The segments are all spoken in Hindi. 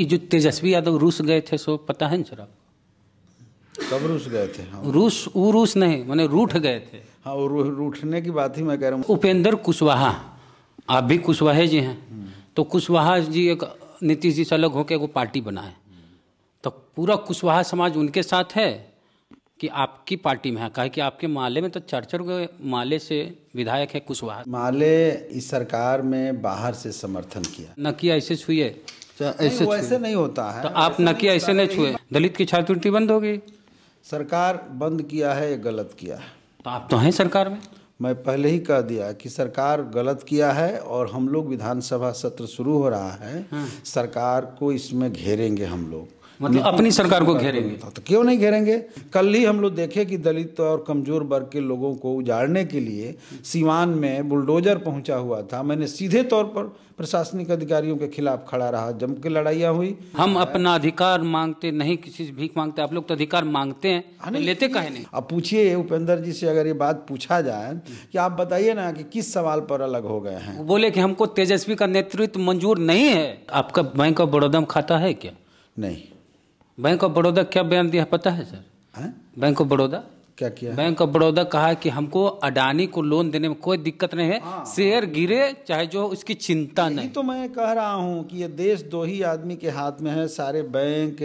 ये जो तेजस्वी यादव रूस गए थे सो पता है ना सर आपको कब रूस गए थे हाँ। रूस वो रूस नहीं मैंने रूठ गए थे हाँ रूठने की बात ही मैं कह रहा हूँ उपेंद्र कुशवाहा आप भी कुशवाहे जी हैं तो कुशवाहा जी एक नीतीश जी से अलग होकर वो पार्टी बनाए तो पूरा कुशवाहा समाज उनके साथ है कि आपकी पार्टी में है कहे कि आपके माले में तो चार चार माले से विधायक है कुशवाहा माले इस सरकार में बाहर से समर्थन किया न किया ऐसे छुए तो ऐसे नहीं, ऐसे नहीं होता है तो आप नकिया ऐसे नहीं छुए दलित की छात्रवृत्ति बंद हो गई सरकार बंद किया है या गलत किया है तो आप तो हैं सरकार में मैं पहले ही कह दिया कि सरकार गलत किया है और हम लोग विधानसभा सत्र शुरू हो रहा है हाँ। सरकार को इसमें घेरेंगे हम लोग मतलब अपनी सरकार को तो घेरेंगे तो, तो क्यों नहीं घेरेंगे कल ही हम लोग देखे कि दलित और कमजोर वर्ग के लोगों को उजाड़ने के लिए सीवान में बुलडोजर पहुंचा हुआ था मैंने सीधे तौर पर प्रशासनिक अधिकारियों के खिलाफ खड़ा रहा जम के लड़ाइया हुई हम अपना अधिकार मांगते नहीं किसी से भीख मांगते आप लोग तो अधिकार मांगते हैं हाँ लेते कहे नहीं अब पूछिए उपेंद्र जी से अगर ये बात पूछा जाए कि आप बताइए ना कि किस सवाल पर अलग हो गए हैं बोले कि हमको तेजस्वी का नेतृत्व मंजूर नहीं है आपका बैंक ऑफ बड़ौदा में खाता है क्या नहीं बैंक ऑफ बड़ौदा क्या बयान दिया पता है सर हाँ? बैंक ऑफ बड़ौदा क्या किया बैंक ऑफ बड़ौदा कहा कि हमको अडानी को लोन देने में कोई दिक्कत नहीं है हाँ। शेयर गिरे चाहे जो उसकी चिंता नहीं तो मैं कह रहा हूँ कि ये देश दो ही आदमी के हाथ में है सारे बैंक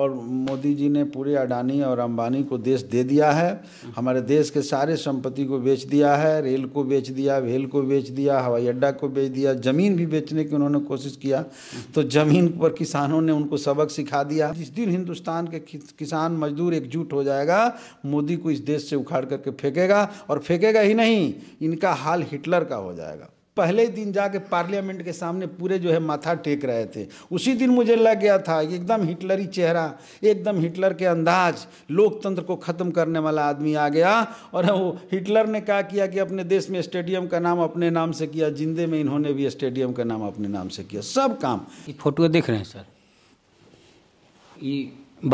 और मोदी जी ने पूरे अडानी और अंबानी को देश दे दिया है हमारे देश के सारे संपत्ति को बेच दिया है रेल को बेच दिया वेल को बेच दिया हवाई अड्डा को बेच दिया ज़मीन भी बेचने की उन्होंने कोशिश किया तो ज़मीन पर किसानों ने उनको सबक सिखा दिया जिस दिन हिंदुस्तान के किसान मजदूर एकजुट हो जाएगा मोदी को इस देश से उखाड़ करके फेंकेगा और फेंकेगा ही नहीं इनका हाल हिटलर का हो जाएगा पहले दिन जाके पार्लियामेंट के सामने पूरे जो है माथा टेक रहे थे उसी दिन मुझे लग गया था एकदम हिटलरी चेहरा एकदम हिटलर के अंदाज लोकतंत्र को ख़त्म करने वाला आदमी आ गया और वो हिटलर ने क्या किया कि अपने देश में स्टेडियम का नाम अपने नाम से किया जिंदे में इन्होंने भी स्टेडियम का नाम अपने नाम से किया सब काम फोटो देख रहे हैं सर ये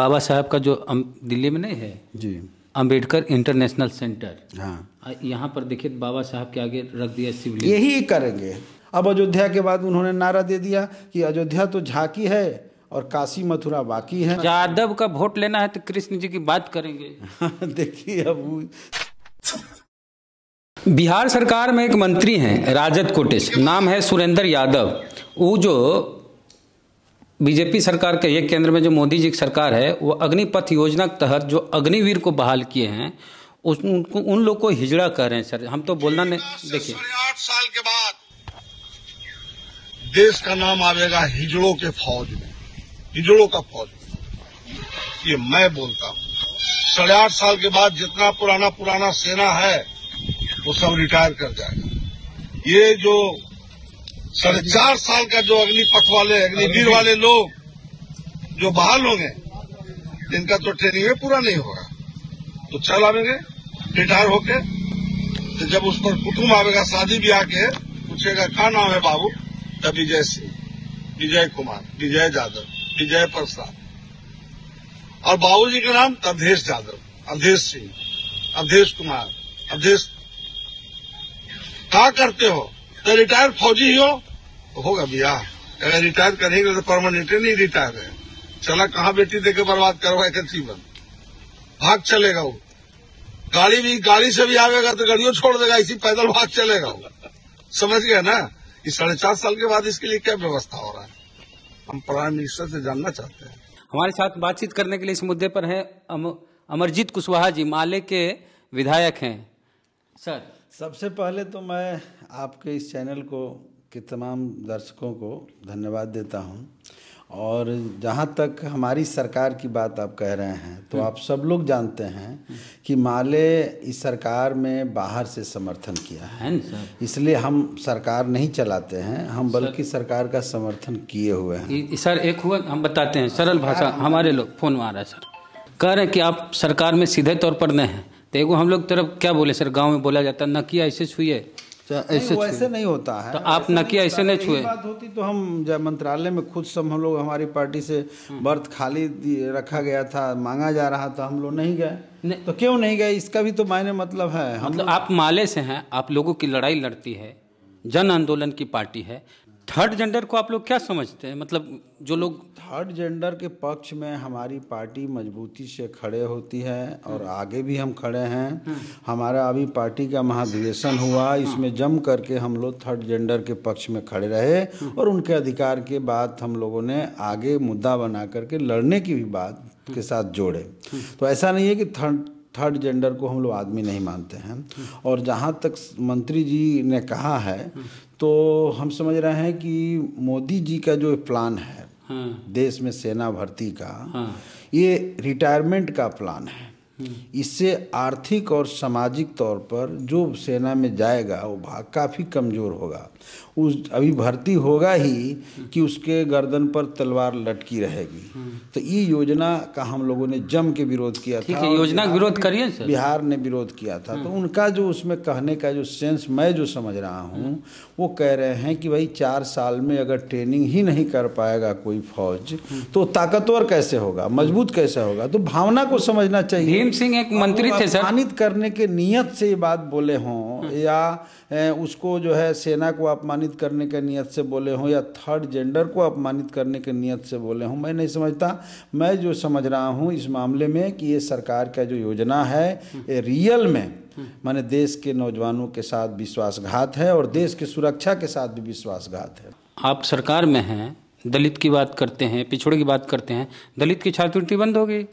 बाबा साहब का जो दिल्ली में नहीं है जी अंबेडकर इंटरनेशनल सेंटर हाँ यहाँ पर देखिए बाबा साहब के आगे रख दिया शिवलिंग यही करेंगे अब अयोध्या के बाद उन्होंने नारा दे दिया कि अयोध्या तो झाकी है और काशी मथुरा बाकी है यादव का वोट लेना है तो कृष्ण जी की बात करेंगे देखिए अब बिहार सरकार में एक मंत्री हैं राजद कोटेश नाम है सुरेंद्र यादव वो जो बीजेपी सरकार के ये केंद्र में जो मोदी जी की सरकार है वो अग्निपथ योजना के तहत जो अग्निवीर को बहाल किए हैं उस उनको उन लोग को हिजड़ा कह रहे हैं सर हम तो बोलना नहीं देखिए आठ साल के बाद देश का नाम आवेगा हिजड़ों के फौज में हिजड़ों का फौज ये मैं बोलता हूँ साढ़े आठ साल के बाद जितना पुराना पुराना सेना है वो सब रिटायर कर जाएगा ये जो साढ़े चार साल का जो अग्निपथ वाले अग्निवीर वाले लोग जो बहाल होंगे जिनका तो ट्रेनिंग में पूरा नहीं होगा तो चल आवेंगे रिटायर होके तो जब उस पर कुटुम्ब आवेगा शादी ब्याह के पूछेगा क्या नाम है बाबू तब विजय सिंह विजय कुमार विजय यादव विजय प्रसाद और बाबू जी का नाम अवधेश यादव अवधेश सिंह अवधेश कुमार अवधेश का करते हो तो रिटायर फौजी ही हो होगा भैया अगर रिटायर करेंगे तो परमानेंटली नहीं रिटायर है चला कहा बेटी देकर बर्बाद करवाए जीवन भाग चलेगा वो गाड़ी भी गाड़ी से भी आवेगा तो गाड़ियों छोड़ देगा इसी पैदल भाग चलेगा वो समझ गया ना इस साढ़े चार साल के बाद इसके लिए क्या व्यवस्था हो रहा है हम प्राइम मिनिस्टर से जानना चाहते हैं हमारे साथ बातचीत करने के लिए इस मुद्दे पर है अम, अमरजीत कुशवाहा जी माले के विधायक हैं सर सबसे पहले तो मैं आपके इस चैनल को के तमाम दर्शकों को धन्यवाद देता हूँ और जहाँ तक हमारी सरकार की बात आप कह रहे हैं तो हम्म। आप सब लोग जानते हैं कि माले इस सरकार में बाहर से समर्थन किया है हाँ इसलिए हम सरकार नहीं चलाते हैं हम बल्कि सरकार का समर्थन किए हुए हैं सर एक हुआ हम बताते हैं सरल भाषा हमारे लोग फोन में आ रहा है सर कह रहे हैं कि आप सरकार में सीधे तौर पर नहीं हैं तो एगो हम लोग तरफ क्या बोले सर गांव में बोला जाता नकिया ऐसे छुए ऐसे तो नहीं, ऐसे नहीं होता है तो आप नकिया ऐसे नहीं छुए बात होती तो हम जब मंत्रालय में खुद सब हम लोग हमारी पार्टी से हम्म। बर्थ खाली रखा गया था मांगा जा रहा था हम लोग नहीं गए तो क्यों नहीं गए इसका भी तो मायने मतलब है हम मतलब आप माले से हैं आप लोगों की लड़ाई लड़ती है जन आंदोलन की पार्टी है थर्ड जेंडर को आप लोग क्या समझते हैं मतलब जो लोग थर्ड जेंडर के पक्ष में हमारी पार्टी मजबूती से खड़े होती है और हम्म। आगे भी हम खड़े हैं हम्म। हमारा अभी पार्टी का महाधिवेशन हुआ हाँ। इसमें जम करके हम लोग थर्ड जेंडर के पक्ष में खड़े रहे हम्म। और उनके अधिकार के बाद हम लोगों ने आगे मुद्दा बना करके लड़ने की भी बात के साथ जोड़े तो ऐसा नहीं है कि थर्ड थर्ड जेंडर को हम लोग आदमी नहीं मानते हैं और जहाँ तक मंत्री जी ने कहा है तो हम समझ रहे हैं कि मोदी जी का जो प्लान है हाँ। देश में सेना भर्ती का हाँ। ये रिटायरमेंट का प्लान है इससे आर्थिक और सामाजिक तौर पर जो सेना में जाएगा वो भाग काफ़ी कमज़ोर होगा उस अभी भर्ती होगा ही कि उसके गर्दन पर तलवार लटकी रहेगी हम्म। तो ये योजना का हम लोगों ने जम के विरोध किया था योजना विरोध करिए बिहार ने विरोध किया था तो हम्म। उनका जो उसमें कहने का जो सेंस मैं जो समझ रहा हूँ हम्म। वो कह रहे हैं कि भाई चार साल में अगर ट्रेनिंग ही नहीं कर पाएगा कोई फौज तो ताकतवर कैसे होगा मजबूत कैसे होगा तो भावना को समझना चाहिए भीम सिंह एक मंत्री थे सर करने के नियत से ये बात बोले हों या उसको जो है सेना को आप अपमानित करने के नियत से बोले हों या थर्ड जेंडर को अपमानित करने के नियत से बोले हों मैं नहीं समझता मैं जो समझ रहा हूँ इस मामले में कि ये सरकार का जो योजना है ये रियल में माने देश के नौजवानों के साथ विश्वासघात है और देश की सुरक्षा के साथ भी विश्वासघात है आप सरकार में हैं दलित की बात करते हैं पिछड़े की बात करते हैं दलित की छात्रवृत्ति बंद हो गई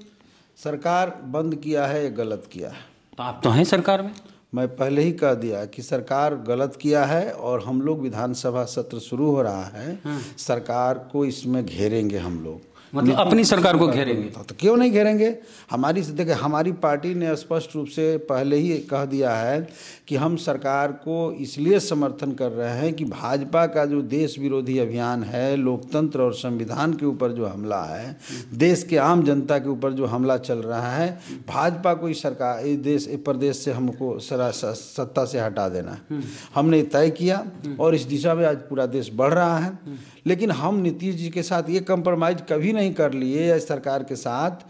सरकार बंद किया है या गलत किया है तो आप तो हैं सरकार में मैं पहले ही कह दिया कि सरकार गलत किया है और हम लोग विधानसभा सत्र शुरू हो रहा है हाँ। सरकार को इसमें घेरेंगे हम लोग मतलब अपनी सरकार को घेरेंगे तो, तो क्यों नहीं घेरेंगे हमारी देखिए हमारी पार्टी ने स्पष्ट रूप से पहले ही कह दिया है कि हम सरकार को इसलिए समर्थन कर रहे हैं कि भाजपा का जो देश विरोधी अभियान है लोकतंत्र और संविधान के ऊपर जो हमला है देश के आम जनता के ऊपर जो हमला चल रहा है भाजपा को इस सरकार इस देश इस प्रदेश से हमको सत्ता से हटा देना है हम्म। हमने तय किया हम्म। और इस दिशा में आज पूरा देश बढ़ रहा है हम्म। लेकिन हम नीतीश जी के साथ ये कंप्रोमाइज कभी नहीं नहीं कर लिए या सरकार के साथ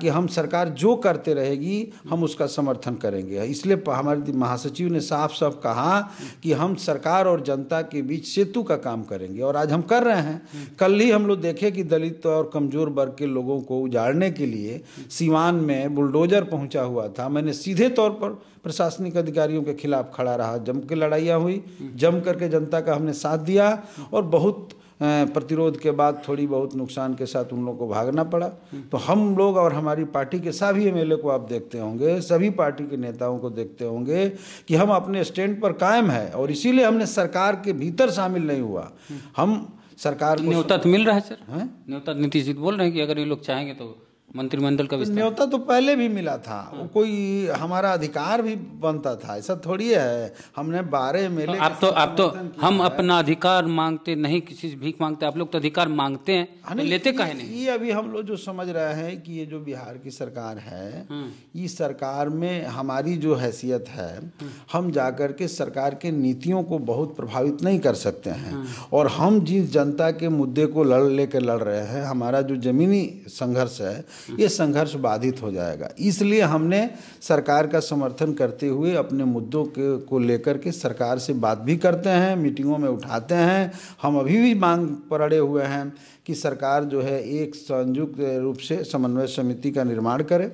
कि हम सरकार जो करते रहेगी हम उसका समर्थन करेंगे इसलिए हमारे महासचिव ने साफ साफ कहा कि हम सरकार और जनता के बीच सेतु का काम करेंगे और आज हम कर रहे हैं कल ही हम लोग देखे कि दलित और कमजोर वर्ग के लोगों को उजाड़ने के लिए सीवान में बुलडोजर पहुंचा हुआ था मैंने सीधे तौर पर प्रशासनिक अधिकारियों के खिलाफ खड़ा रहा जम के लड़ाइयाँ हुई जम करके जनता का हमने साथ दिया और बहुत प्रतिरोध के बाद थोड़ी बहुत नुकसान के साथ उन लोगों को भागना पड़ा तो हम लोग और हमारी पार्टी के सभी एम को आप देखते होंगे सभी पार्टी के नेताओं को देखते होंगे कि हम अपने स्टैंड पर कायम है और इसीलिए हमने सरकार के भीतर शामिल नहीं हुआ हम सरकार तो न्योता तो मिल रहा है सर न्योता तो नीतीश जी बोल रहे हैं कि अगर ये लोग चाहेंगे तो मंत्रिमंडल का तो विस्तार न्योता तो पहले भी मिला था हाँ। कोई हमारा अधिकार भी बनता था ऐसा थोड़ी है हमने बारह में तो आप तो आप तो हम अपना अधिकार मांगते नहीं किसी से भीख मांगते आप लोग तो अधिकार मांगते हैं तो लेते कहे नहीं ये अभी हम लोग जो समझ रहे हैं कि ये जो बिहार की सरकार है इस हाँ। सरकार में हमारी जो हैसियत है हाँ। हम जा के सरकार के नीतियों को बहुत प्रभावित नहीं कर सकते हैं और हम जिस जनता के मुद्दे को लड़ लेकर लड़ रहे हैं हमारा जो जमीनी संघर्ष है ये संघर्ष बाधित हो जाएगा इसलिए हमने सरकार का समर्थन करते हुए अपने मुद्दों के को लेकर के सरकार से बात भी करते हैं मीटिंगों में उठाते हैं हम अभी भी मांग पड़े हुए हैं कि सरकार जो है एक संयुक्त रूप से समन्वय समिति का निर्माण करे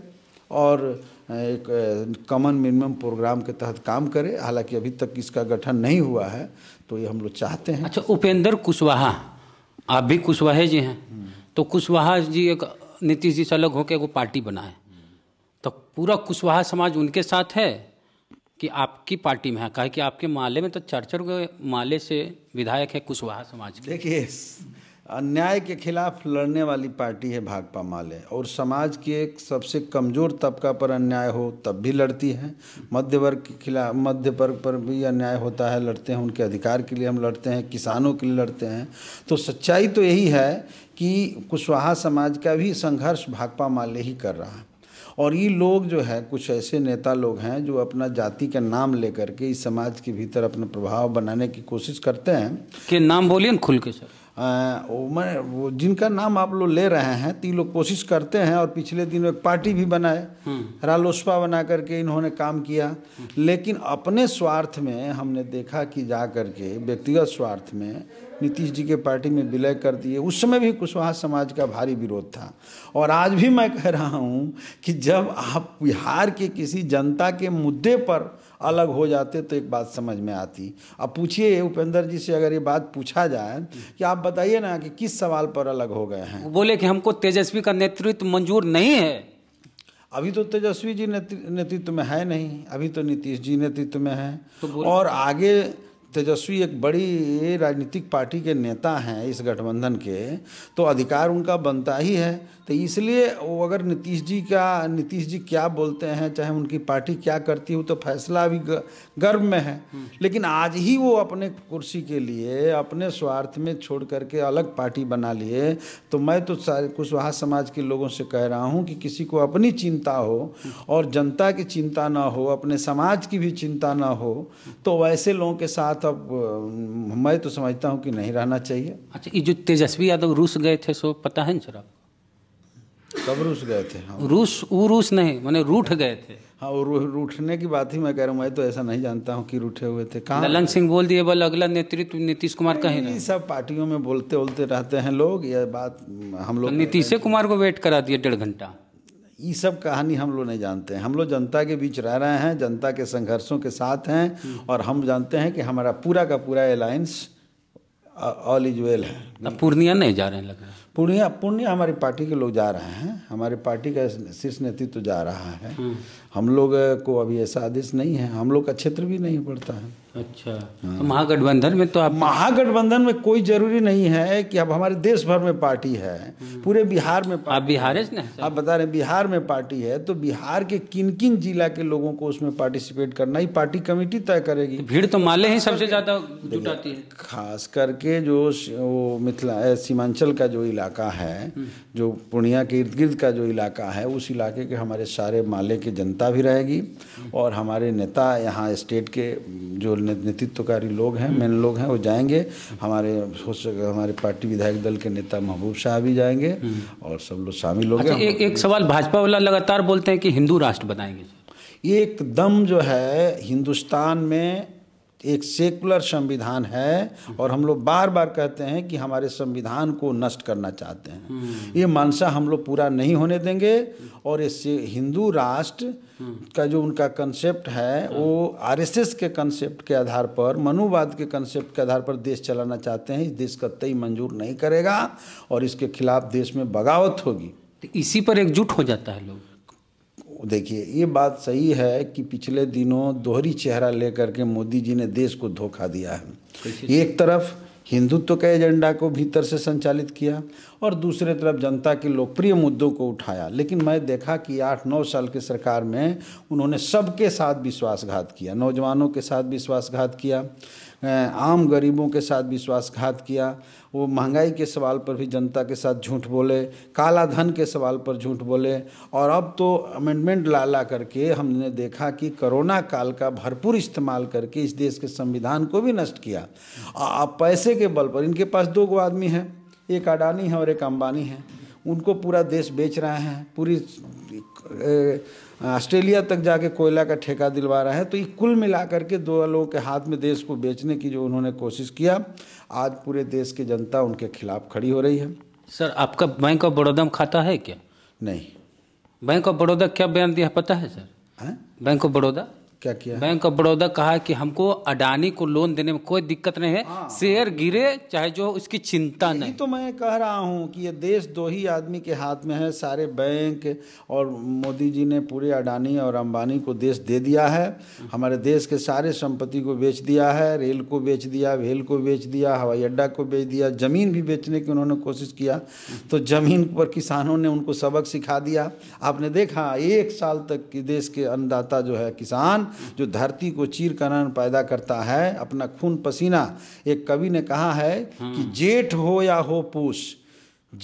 और एक कॉमन मिनिमम प्रोग्राम के तहत काम करे हालांकि अभी तक इसका गठन नहीं हुआ है तो ये हम लोग चाहते हैं अच्छा उपेंद्र कुशवाहा आप भी कुशवाहे जी हैं तो कुशवाहा जी एक नीतीश जी से अलग होकर वो पार्टी बनाए तो पूरा कुशवाहा समाज उनके साथ है कि आपकी पार्टी में है कहा कि आपके माले में तो चार चार माले से विधायक है कुशवाहा समाज देखिए अन्याय के खिलाफ लड़ने वाली पार्टी है भाकपा माले और समाज के एक सबसे कमज़ोर तबका पर अन्याय हो तब भी लड़ती है मध्य वर्ग के खिलाफ मध्य वर्ग पर भी अन्याय होता है लड़ते हैं उनके अधिकार के लिए हम लड़ते हैं किसानों के लिए लड़ते हैं तो सच्चाई तो यही है कि कुशवाहा समाज का भी संघर्ष भाकपा माले ही कर रहा है और ये लोग जो है कुछ ऐसे नेता लोग हैं जो अपना जाति का नाम लेकर के इस समाज के भीतर अपना प्रभाव बनाने की कोशिश करते हैं कि नाम बोलिए खुल के सर मैं वो जिनका नाम आप लोग ले रहे हैं तो ये लोग कोशिश करते हैं और पिछले दिन एक पार्टी भी बनाए हम्म। रालोसपा बना करके इन्होंने काम किया हम्म। लेकिन अपने स्वार्थ में हमने देखा कि जा करके व्यक्तिगत स्वार्थ में नीतीश जी के पार्टी में विलय कर दिए उस समय भी कुशवाहा समाज का भारी विरोध था और आज भी मैं कह रहा हूँ कि जब आप बिहार के किसी जनता के मुद्दे पर अलग हो जाते तो एक बात समझ में आती अब पूछिए उपेंद्र जी से अगर ये बात पूछा जाए कि आप बताइए ना कि किस सवाल पर अलग हो गए हैं बोले कि हमको तेजस्वी का नेतृत्व मंजूर नहीं है अभी तो तेजस्वी जी नेतृत्व में है नहीं अभी तो नीतीश जी नेतृत्व में है तो और आगे तेजस्वी एक बड़ी राजनीतिक पार्टी के नेता हैं इस गठबंधन के तो अधिकार उनका बनता ही है तो इसलिए वो अगर नीतीश जी का नीतीश जी क्या बोलते हैं चाहे उनकी पार्टी क्या करती हो तो फैसला अभी गर्व में है हम्म। लेकिन आज ही वो अपने कुर्सी के लिए अपने स्वार्थ में छोड़ करके अलग पार्टी बना लिए तो मैं तो सारे कुशवाहा समाज के लोगों से कह रहा हूँ कि किसी को अपनी चिंता हो और जनता की चिंता ना हो अपने समाज की भी चिंता ना हो तो वैसे लोगों के साथ अब मैं तो समझता हूँ कि नहीं रहना चाहिए अच्छा ये जो तेजस्वी यादव रूस गए थे सो पता है ना सर आपको कब रूस गए थे हाँ। रूस वो रूस नहीं मैंने रूठ गए थे हाँ वो रूठने की बात ही मैं कह रहा हूँ मैं तो ऐसा नहीं जानता हूँ कि रूठे हुए थे कहाँ ललन सिंह बोल दिए बल अगला नेतृत्व नीतीश कुमार का ही नहीं सब पार्टियों में बोलते बोलते रहते हैं लोग यह बात हम लोग तो नीतीश कुमार को वेट करा दिए डेढ़ घंटा ये सब कहानी हम लोग नहीं जानते हैं हम लोग जनता के बीच रह रहे हैं जनता के संघर्षों के साथ हैं हम्म। और हम जानते हैं कि हमारा पूरा का पूरा अलायंस ऑल इज वेल है पूर्णिया नहीं जा रहे हैं लग रहा है पूर्णिया पूर्णिया हमारी पार्टी के लोग जा रहे हैं हमारी पार्टी का शीर्ष नेतृत्व तो जा रहा है हम्म। हम लोग को अभी ऐसा आदेश नहीं है हम लोग का क्षेत्र भी नहीं पड़ता है अच्छा हाँ। तो महागठबंधन में तो आप महागठबंधन में कोई जरूरी नहीं है कि अब हमारे देश भर में पार्टी है हम्म। पूरे बिहार में आप बिहार है आप बता रहे हैं बिहार में पार्टी है तो बिहार के किन किन जिला के लोगों को उसमें पार्टिसिपेट करना ही पार्टी कमेटी तय करेगी तो भीड़ तो माले ही सबसे हाँ, ज्यादा जुटाती है खास करके जो वो मिथिला सीमांचल का जो इलाका इलाका है जो पूर्णिया के इर्द गिर्द का जो इलाका है उस इलाके के हमारे सारे माले की जनता भी रहेगी और हमारे नेता यहाँ स्टेट के जो नेतृत्वकारी लोग हैं मेन लोग हैं वो जाएंगे हमारे सोच हमारे पार्टी विधायक दल के नेता महबूब शाह भी जाएंगे और सब लोग शामिल हो गए अच्छा, एक, एक सवाल भाजपा वाला लगातार बोलते हैं कि हिंदू राष्ट्र बनाएंगे एकदम जो है हिंदुस्तान में एक सेकुलर संविधान है और हम लोग बार बार कहते हैं कि हमारे संविधान को नष्ट करना चाहते हैं हम्म। ये मानसा हम लोग पूरा नहीं होने देंगे और इससे हिंदू राष्ट्र हम्म। का जो उनका कंसेप्ट है हाँ। वो आरएसएस के कंसेप्ट के आधार पर मनुवाद के कंसेप्ट के आधार पर देश चलाना चाहते हैं इस देश का तय मंजूर नहीं करेगा और इसके खिलाफ देश में बगावत होगी तो इसी पर एकजुट हो जाता है लोग देखिए ये बात सही है कि पिछले दिनों दोहरी चेहरा लेकर के मोदी जी ने देश को धोखा दिया है एक तरफ हिंदुत्व के एजेंडा को भीतर से संचालित किया और दूसरे तरफ जनता के लोकप्रिय मुद्दों को उठाया लेकिन मैं देखा कि आठ नौ साल की सरकार में उन्होंने सबके साथ विश्वासघात किया नौजवानों के साथ विश्वासघात किया आम गरीबों के साथ विश्वासघात किया वो महंगाई के सवाल पर भी जनता के साथ झूठ बोले काला धन के सवाल पर झूठ बोले और अब तो अमेंडमेंट ला ला करके हमने देखा कि कोरोना काल का भरपूर इस्तेमाल करके इस देश के संविधान को भी नष्ट किया अब पैसे के बल पर इनके पास दो गो आदमी हैं एक अडानी है और एक अंबानी है उनको पूरा देश बेच रहे हैं पूरी ऑस्ट्रेलिया तक जाके कोयला का ठेका दिलवा रहा है तो ये कुल मिलाकर के दो लोगों के हाथ में देश को बेचने की जो उन्होंने कोशिश किया आज पूरे देश की जनता उनके खिलाफ खड़ी हो रही है सर आपका बैंक ऑफ बड़ौदा में खाता है क्या नहीं बैंक ऑफ बड़ौदा क्या बयान दिया पता है सर है बैंक ऑफ बड़ौदा क्या किया बैंक ऑफ बड़ौदा कहा कि हमको अडानी को लोन देने में कोई दिक्कत नहीं है हाँ। शेयर गिरे चाहे जो उसकी चिंता नहीं तो मैं कह रहा हूँ कि ये देश दो ही आदमी के हाथ में है सारे बैंक और मोदी जी ने पूरे अडानी और अंबानी को देश दे दिया है हमारे देश के सारे संपत्ति को बेच दिया है रेल को बेच दिया वेल को बेच दिया हवाई अड्डा को बेच दिया ज़मीन भी बेचने की उन्होंने कोशिश किया तो ज़मीन पर किसानों ने उनको सबक सिखा दिया आपने देखा एक साल तक कि देश के अन्नदाता जो है किसान जो धरती को चीर कनान पैदा करता है अपना खून पसीना एक कवि ने कहा है हम्म। कि जेठ हो या हो पूस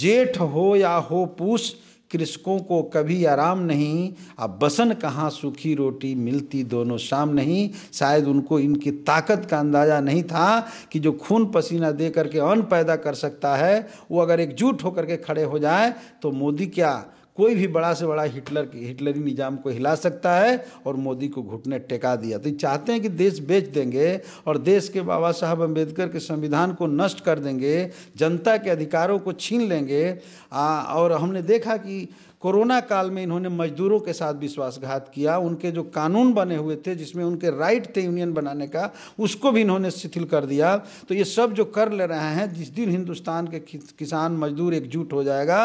जेठ हो या हो पूस कृषकों को कभी आराम नहीं अब बसन कहाँ सूखी रोटी मिलती दोनों शाम नहीं शायद उनको इनकी ताकत का अंदाज़ा नहीं था कि जो खून पसीना दे करके अन्न पैदा कर सकता है वो अगर एकजुट होकर के खड़े हो जाए तो मोदी क्या कोई भी बड़ा से बड़ा हिटलर हिटलरी निज़ाम को हिला सकता है और मोदी को घुटने टेका दिया तो चाहते हैं कि देश बेच देंगे और देश के बाबा साहब अम्बेडकर के संविधान को नष्ट कर देंगे जनता के अधिकारों को छीन लेंगे आ, और हमने देखा कि कोरोना काल में इन्होंने मजदूरों के साथ विश्वासघात किया उनके जो कानून बने हुए थे जिसमें उनके राइट थे यूनियन बनाने का उसको भी इन्होंने शिथिल कर दिया तो ये सब जो कर ले रहे हैं जिस दिन हिंदुस्तान के किसान मजदूर एकजुट हो जाएगा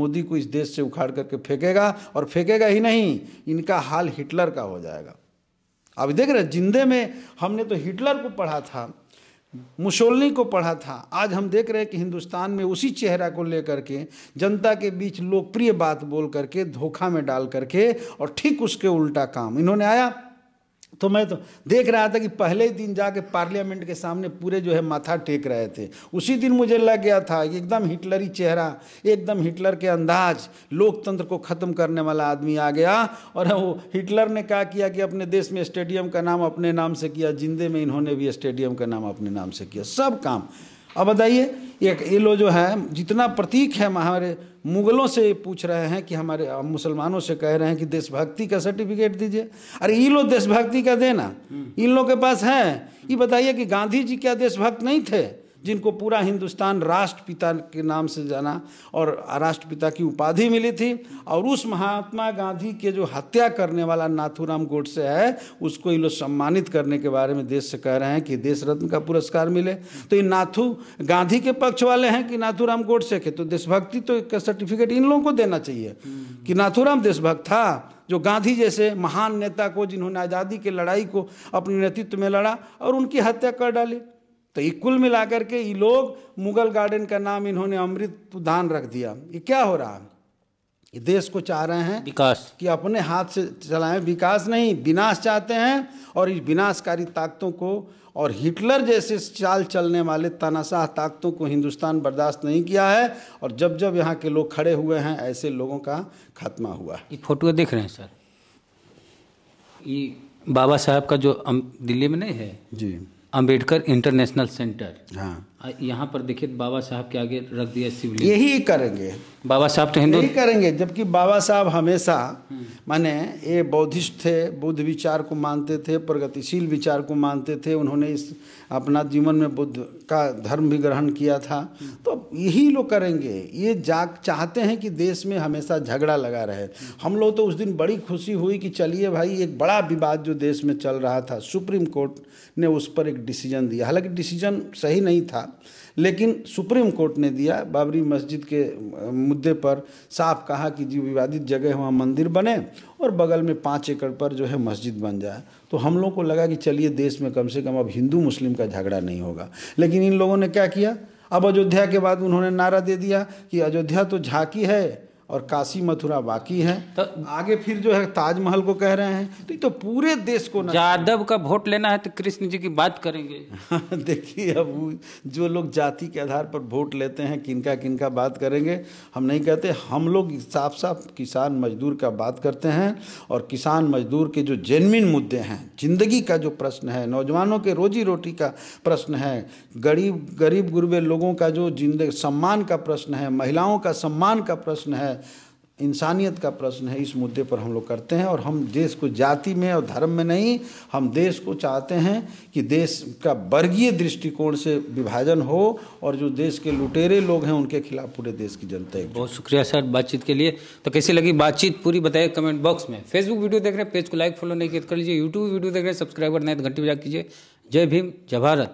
मोदी को इस देश से उखाड़ करके फेंकेगा और फेंकेगा ही नहीं इनका हाल हिटलर का हो जाएगा अब देख रहे जिंदे में हमने तो हिटलर को पढ़ा था मुसोलनी को पढ़ा था आज हम देख रहे हैं कि हिंदुस्तान में उसी चेहरा को लेकर के जनता के बीच लोकप्रिय बात बोल करके धोखा में डाल करके और ठीक उसके उल्टा काम इन्होंने आया तो मैं तो देख रहा था कि पहले ही दिन जाके पार्लियामेंट के सामने पूरे जो है माथा टेक रहे थे उसी दिन मुझे लग गया था एकदम हिटलरी चेहरा एकदम हिटलर के अंदाज लोकतंत्र को ख़त्म करने वाला आदमी आ गया और वो हिटलर ने कहा किया कि अपने देश में स्टेडियम का नाम अपने नाम से किया जिंदे में इन्होंने भी स्टेडियम का नाम अपने नाम से किया सब काम अब बताइए ये ये लोग जो है जितना प्रतीक है हमारे मुगलों से पूछ रहे हैं कि हमारे मुसलमानों से कह रहे हैं कि देशभक्ति का सर्टिफिकेट दीजिए अरे ये लोग देशभक्ति का देना हम्म। इन लोग के पास है ये बताइए कि गांधी जी क्या देशभक्त नहीं थे जिनको पूरा हिंदुस्तान राष्ट्रपिता के नाम से जाना और राष्ट्रपिता की उपाधि मिली थी और उस महात्मा गांधी के जो हत्या करने वाला नाथूराम गोडसे है उसको ये लोग सम्मानित करने के बारे में देश से कह रहे हैं कि देश रत्न का पुरस्कार मिले तो ये नाथू गांधी के पक्ष वाले हैं कि नाथूराम गोडसे के तो देशभक्ति तो एक सर्टिफिकेट इन लोगों को देना चाहिए कि नाथूराम देशभक्त था जो गांधी जैसे महान नेता को जिन्होंने आज़ादी के लड़ाई को अपने नेतृत्व में लड़ा और उनकी हत्या कर डाली तो ये कुल मिलाकर के ये लोग मुगल गार्डन का नाम इन्होंने अमृत धान रख दिया ये क्या हो रहा ये देश को चाह रहे हैं विकास कि अपने हाथ से चलाएं विकास नहीं विनाश चाहते हैं और इस विनाशकारी ताकतों को और हिटलर जैसे चाल चलने वाले तनाशाह ताकतों को हिंदुस्तान बर्दाश्त नहीं किया है और जब जब यहाँ के लोग खड़े हुए हैं ऐसे लोगों का खात्मा हुआ है फोटो देख रहे हैं सर ये बाबा साहब का जो दिल्ली में नहीं है जी अंबेडकर इंटरनेशनल सेंटर हाँ यहाँ पर देखिए बाबा साहब के आगे रख दिया शिवलिंग यही करेंगे बाबा साहब तो हिंदू यही करेंगे जबकि बाबा साहब हमेशा हम्म। माने ये बौद्धिस्ट थे बुद्ध विचार को मानते थे प्रगतिशील विचार को मानते थे उन्होंने इस अपना जीवन में बुद्ध का धर्म भी ग्रहण किया था हम्म। तो यही लोग करेंगे ये जा चाहते हैं कि देश में हमेशा झगड़ा लगा रहे हम लोग तो उस दिन बड़ी खुशी हुई कि चलिए भाई एक बड़ा विवाद जो देश में चल रहा था सुप्रीम कोर्ट ने उस पर एक डिसीजन दिया हालांकि डिसीजन सही नहीं था लेकिन सुप्रीम कोर्ट ने दिया बाबरी मस्जिद के मुद्दे पर साफ कहा कि जी विवादित जगह वहाँ मंदिर बने और बगल में पाँच एकड़ पर जो है मस्जिद बन जाए तो हम लोगों को लगा कि चलिए देश में कम से कम अब हिंदू मुस्लिम का झगड़ा नहीं होगा लेकिन इन लोगों ने क्या किया अब अयोध्या के बाद उन्होंने नारा दे दिया कि अयोध्या तो झाकी है और काशी मथुरा बाकी है तो आगे फिर जो है ताजमहल को कह रहे हैं तो ये तो पूरे देश को यादव का वोट लेना है तो कृष्ण जी की बात करेंगे देखिए अब जो लोग जाति के आधार पर वोट लेते हैं किनका किनका बात करेंगे हम नहीं कहते हम लोग साफ साफ किसान मजदूर का बात करते हैं और किसान मजदूर के जो जेनविन मुद्दे हैं जिंदगी का जो प्रश्न है नौजवानों के रोजी रोटी का प्रश्न है गरीब गरीब गुरबे लोगों का जो जिंदगी सम्मान का प्रश्न है महिलाओं का सम्मान का प्रश्न है इंसानियत का प्रश्न है इस मुद्दे पर हम लोग करते हैं और हम देश को जाति में और धर्म में नहीं हम देश को चाहते हैं कि देश का वर्गीय दृष्टिकोण से विभाजन हो और जो देश के लुटेरे लोग हैं उनके खिलाफ पूरे देश की जनता है बहुत शुक्रिया सर बातचीत के लिए तो कैसी लगी बातचीत पूरी बताइए कमेंट बॉक्स में फेसबुक वीडियो देख रहे हैं पेज को लाइक फॉलो नहीं तो कर लीजिए यूट्यूब वीडियो देख रहे हैं सब्सक्राइबर नहीं तो घंटी बजा कीजिए जय भीम जय भारत